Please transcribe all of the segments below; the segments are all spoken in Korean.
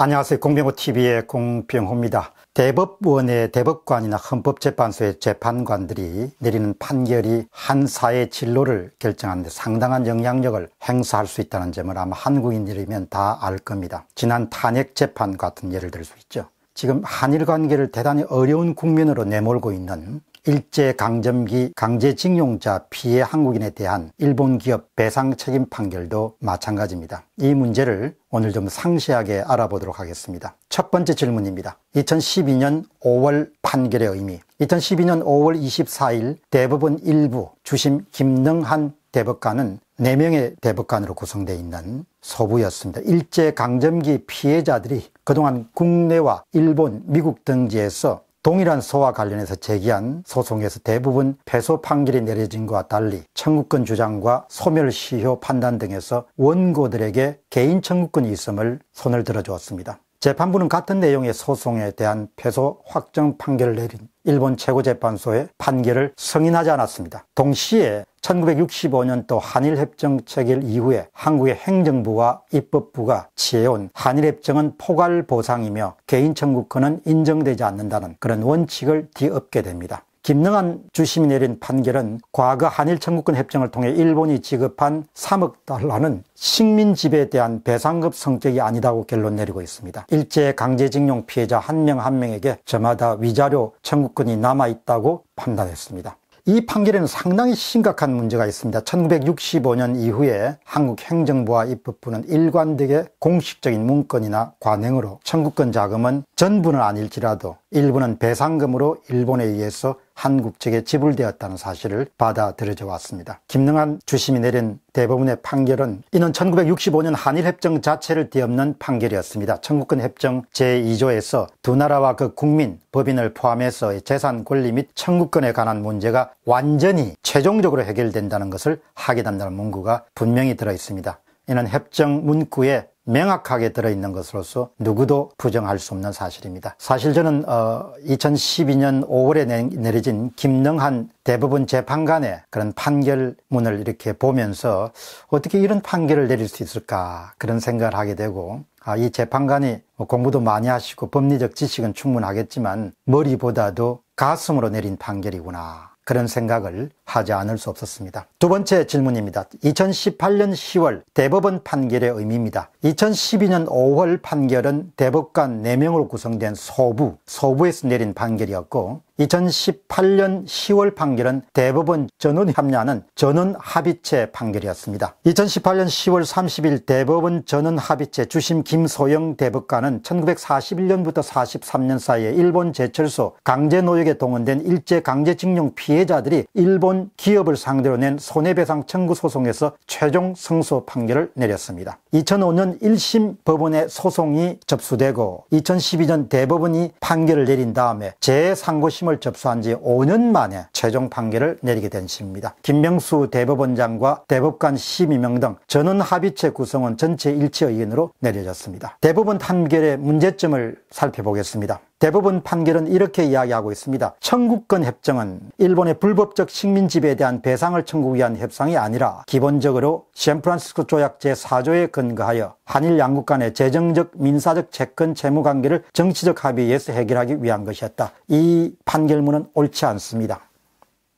안녕하세요. 공병호TV의 공병호입니다. 대법원의 대법관이나 헌법재판소의 재판관들이 내리는 판결이 한 사회의 진로를 결정하는데 상당한 영향력을 행사할 수 있다는 점을 아마 한국인들이면 다 알 겁니다. 지난 탄핵 재판 같은 예를 들 수 있죠. 지금 한일 관계를 대단히 어려운 국면으로 내몰고 있는 일제 강점기 강제징용자 피해 한국인에 대한 일본 기업 배상 책임 판결도 마찬가지입니다. 이 문제를 오늘 좀 상세하게 알아보도록 하겠습니다. 첫 번째 질문입니다. 2012년 5월 판결의 의미. 2012년 5월 24일 대법원 일부 주심 김능한 대법관은 4명의 대법관으로 구성되어 있는 소부였습니다 일제 강점기 피해자들이 그동안 국내와 일본, 미국 등지에서 동일한 소와 관련해서 제기한 소송에서 대부분 패소 판결이 내려진 것과 달리 청구권 주장과 소멸시효 판단 등에서 원고들에게 개인 청구권이 있음을 손을 들어주었습니다. 재판부는 같은 내용의 소송에 대한 패소 확정 판결을 내린 일본 최고재판소의 판결을 승인하지 않았습니다. 동시에 1965년도 한일협정 체결 이후에 한국의 행정부와 입법부가 취해온 한일협정은 포괄보상이며 개인청구권은 인정되지 않는다는 그런 원칙을 뒤엎게 됩니다. 김능한 주심이 내린 판결은 과거 한일청구권 협정을 통해 일본이 지급한 3억 달러는 식민 지배에 대한 배상급 성격이 아니다고 결론 내리고 있습니다. 일제 강제징용 피해자 한 명한 한 명에게 저마다 위자료 청구권이 남아 있다고 판단했습니다. 이 판결에는 상당히 심각한 문제가 있습니다. 1965년 이후에 한국 행정부와 입법부는 일관되게 공식적인 문건이나 관행으로 청구권 자금은 전부는 아닐지라도 일부는 배상금으로 일본에 의해서 한국 측에 지불되었다는 사실을 받아들여져 왔습니다. 김능한 주심이 내린 대법원의 판결은 이는 1965년 한일협정 자체를 뒤엎는 판결이었습니다. 청구권 협정 제2조에서 두 나라와 그 국민, 법인을 포함해서 재산 권리 및 청구권에 관한 문제가 완전히 최종적으로 해결된다는 것을 하게 된다는 문구가 분명히 들어 있습니다. 이는 협정 문구에 명확하게 들어있는 것으로서 누구도 부정할 수 없는 사실입니다. 사실 저는 어, 2012년 5월에 내려진 김능한 대법원 재판관의 그런 판결문을 이렇게 보면서 어떻게 이런 판결을 내릴 수 있을까 그런 생각을 하게 되고 아, 이 재판관이 뭐 공부도 많이 하시고 법리적 지식은 충분하겠지만 머리보다도 가슴으로 내린 판결이구나 그런 생각을 하지 않을 수 없었습니다. 두 번째 질문입니다. 2018년 10월 대법원 판결의 의미입니다. 2012년 5월 판결은 대법관 4명으로 구성된 소부, 소부에서 내린 판결이었고 2018년 10월 판결은 대법원 전원 합의하는 전원 합의체 판결이었습니다. 2018년 10월 30일 대법원 전원 합의체 주심 김소영 대법관은 1941년부터 43년 사이에 일본 제철소 강제노역에 동원된 일제강제징용 피해자들이 일본 일본 기업을 상대로 낸 손해배상 청구 소송에서 최종 승소 판결을 내렸습니다. 2005년 1심 법원에 소송이 접수되고 2012년 대법원이 판결을 내린 다음에 재상고심을 접수한 지 5년 만에 최종 판결을 내리게 된 시입니다. 김명수 대법원장과 대법관 1 2명등 전원 합의체 구성은 전체 일치 의견으로 내려졌습니다. 대법원 판결의 문제점을 살펴보겠습니다. 대법원 판결은 이렇게 이야기하고 있습니다. 청구권 협정은 일본의 불법적 식민 지배에 대한 배상을 청구 위한 협상이 아니라 기본적으로 샌프란시스코 조약 제4조에 근거하여 한일 양국 간의 재정적, 민사적 채권, 채무 관계를 정치적 합의에서 해결하기 위한 것이었다. 이 판결문은 옳지 않습니다.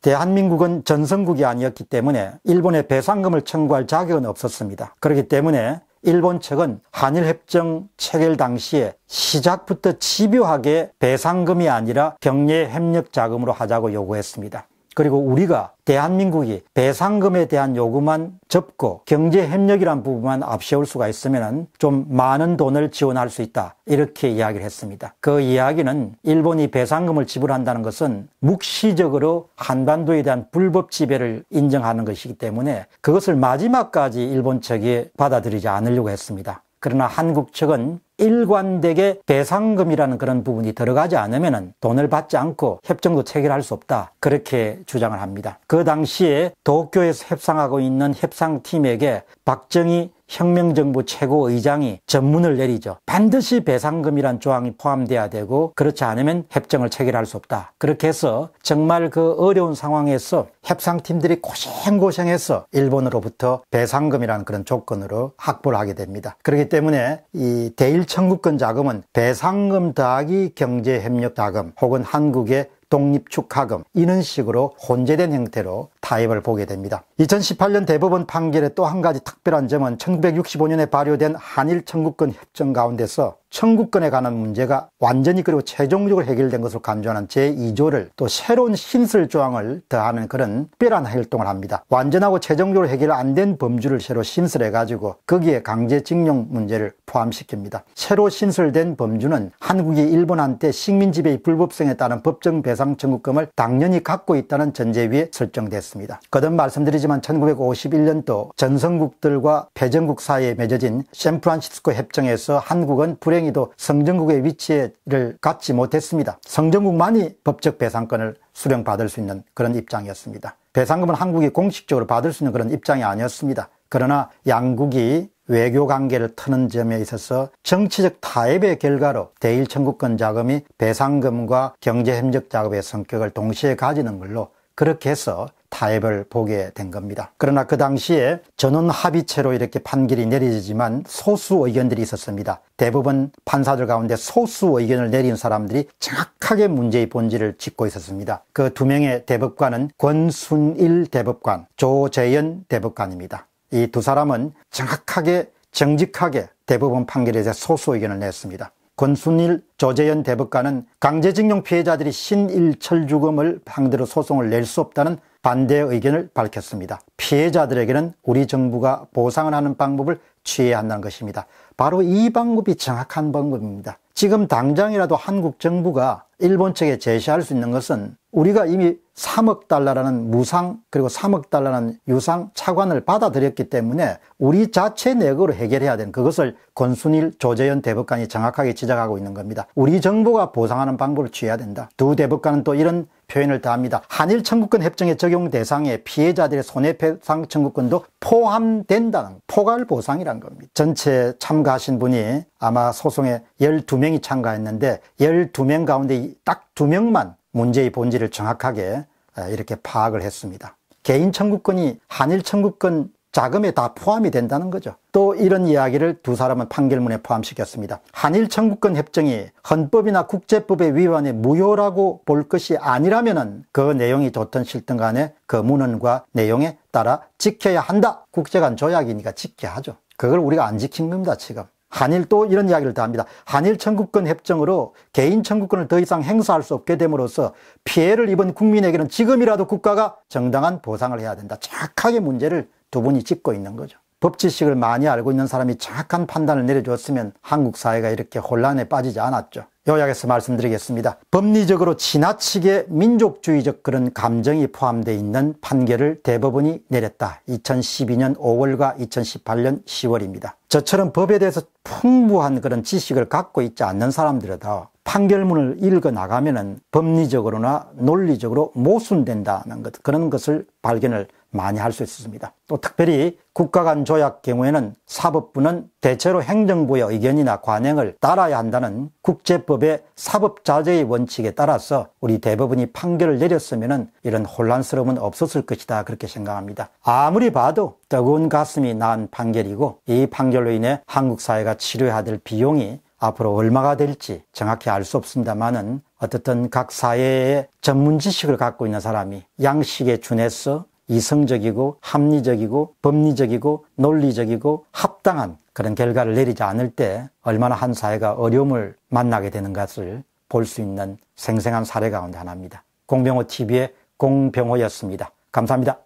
대한민국은 전성국이 아니었기 때문에 일본의 배상금을 청구할 자격은 없었습니다. 그렇기 때문에 일본 측은 한일협정 체결 당시에 시작부터 집요하게 배상금이 아니라 경례 협력 자금으로 하자고 요구했습니다. 그리고 우리가 대한민국이 배상금에 대한 요구만 접고 경제협력이란 부분만 앞세울 수가 있으면 좀 많은 돈을 지원할 수 있다 이렇게 이야기를 했습니다. 그 이야기는 일본이 배상금을 지불한다는 것은 묵시적으로 한반도에 대한 불법 지배를 인정하는 것이기 때문에 그것을 마지막까지 일본 측이 받아들이지 않으려고 했습니다. 그러나 한국 측은 일관되게 배상금이라는 그런 부분이 들어가지 않으면 돈을 받지 않고 협정도 체결할 수 없다. 그렇게 주장을 합니다. 그 당시에 도쿄에서 협상하고 있는 협상팀에게 박정희 혁명정부 최고의장이 전문을 내리죠. 반드시 배상금이란 조항이 포함돼야 되고 그렇지 않으면 협정을 체결할 수 없다. 그렇게 해서 정말 그 어려운 상황에서 협상팀들이 고생고생해서 일본으로부터 배상금이라는 그런 조건으로 확보를 하게 됩니다. 그렇기 때문에 이 대일 청구권 자금은 대상금 더하기 경제협력자금 혹은 한국의 독립축하금 이런 식으로 혼재된 형태로 타입을 보게 됩니다. 2018년 대법원 판결의 또 한 가지 특별한 점은 1965년에 발효된 한일 청구권 협정 가운데서 청구권에 관한 문제가 완전히 그리고 최종적으로 해결된 것을로 간주하는 제2조를 또 새로운 신설 조항을 더하는 그런 특별한 활동을 합니다. 완전하고 최종적으로 해결 안 된 범주를 새로 신설해가지고 거기에 강제징용 문제를 포함시킵니다. 새로 신설된 범주는 한국이 일본한테 식민지배의 불법성에 따른 법정 배상 청구금을 당연히 갖고 있다는 전제 위에 설정됐습니다. 있습니다. 거듭 말씀드리지만 1951년도 전성국들과 패전국 사이에 맺어진 샌프란시스코 협정에서 한국은 불행히도 성전국의 위치를 갖지 못했습니다. 성전국만이 법적 배상권을 수령받을 수 있는 그런 입장이었습니다. 배상금은 한국이 공식적으로 받을 수 있는 그런 입장이 아니었습니다. 그러나 양국이 외교 관계를 터는 점에 있어서 정치적 타협의 결과로 대일 청구권 자금이 배상금과 경제 협력 작업의 성격을 동시에 가지는 걸로 그렇게 해서 타협을 보게 된 겁니다. 그러나 그 당시에 전원 합의체로 이렇게 판결이 내려지지만 소수 의견들이 있었습니다. 대부분 판사들 가운데 소수 의견을 내린 사람들이 정확하게 문제의 본질을 짚고 있었습니다. 그 두 명의 대법관은 권순일 대법관, 조재현 대법관입니다. 이 두 사람은 정확하게 정직하게 대법원 판결에 대해 소수 의견을 냈습니다. 권순일, 조재현 대법관은 강제징용 피해자들이 신일철 죽음을 방대로 소송을 낼 수 없다는 반대 의견을 밝혔습니다. 피해자들에게는 우리 정부가 보상을 하는 방법을 취해야 한다는 것입니다. 바로 이 방법이 정확한 방법입니다. 지금 당장이라도 한국 정부가 일본 측에 제시할 수 있는 것은 우리가 이미 3억 달러라는 무상 그리고 3억 달러라는 유상 차관을 받아들였기 때문에 우리 자체 내역으로 해결해야 되는 그것을 권순일 조재현 대법관이 정확하게 지적하고 있는 겁니다. 우리 정부가 보상하는 방법을 취해야 된다. 두 대법관은 또 이런 표현을 다합니다. 한일 청구권 협정의 적용 대상에 피해자들의 손해배상 청구권도 포함된다는 포괄 보상이란 겁니다. 전체 참가하신 분이 아마 소송에 12명이 참가했는데 12명 가운데 딱 2명만 문제의 본질을 정확하게 이렇게 파악을 했습니다. 개인 청구권이 한일 청구권 자금에 다 포함이 된다는 거죠. 또 이런 이야기를 두 사람은 판결문에 포함시켰습니다. 한일 청구권 협정이 헌법이나 국제법의 위반에 무효라고 볼 것이 아니라면 그 내용이 좋든 싫든 간에 그 문헌과 내용에 따라 지켜야 한다. 국제간 조약이니까 지켜야 하죠. 그걸 우리가 안 지킨 겁니다, 지금. 한일또 이런 이야기를 다 합니다. 한일 청구권 협정으로 개인 청구권을 더 이상 행사할 수 없게 됨으로써 피해를 입은 국민에게는 지금이라도 국가가 정당한 보상을 해야 된다. 착하게 문제를 두 분이 짚고 있는 거죠. 법치식을 많이 알고 있는 사람이 착한 판단을 내려줬으면 한국 사회가 이렇게 혼란에 빠지지 않았죠. 요약해서 말씀드리겠습니다. 법리적으로 지나치게 민족주의적 그런 감정이 포함되어 있는 판결을 대법원이 내렸다. 2012년 5월과 2018년 10월입니다. 저처럼 법에 대해서 풍부한 그런 지식을 갖고 있지 않는 사람들에다 판결문을 읽어 나가면은 법리적으로나 논리적으로 모순된다는 것, 그런 것을 발견을 많이 할 수 있습니다. 었또 특별히 국가 간 조약 경우에는 사법부는 대체로 행정부의 의견이나 관행을 따라야 한다는 국제법의 사법자제의 원칙에 따라서 우리 대법원이 판결을 내렸으면 이런 혼란스러움은 없었을 것이다 그렇게 생각합니다. 아무리 봐도 뜨거운 가슴이 난 판결이고 이 판결로 인해 한국 사회가 치료해야 될 비용이 앞으로 얼마가 될지 정확히 알 수 없습니다만은 어떻든 각 사회의 전문 지식을 갖고 있는 사람이 양식에 준해서 이성적이고 합리적이고 법리적이고 논리적이고 합당한 그런 결과를 내리지 않을 때 얼마나 한 사회가 어려움을 만나게 되는 것을 볼 수 있는 생생한 사례 가운데 하나입니다. 공병호 TV의 공병호였습니다. 감사합니다.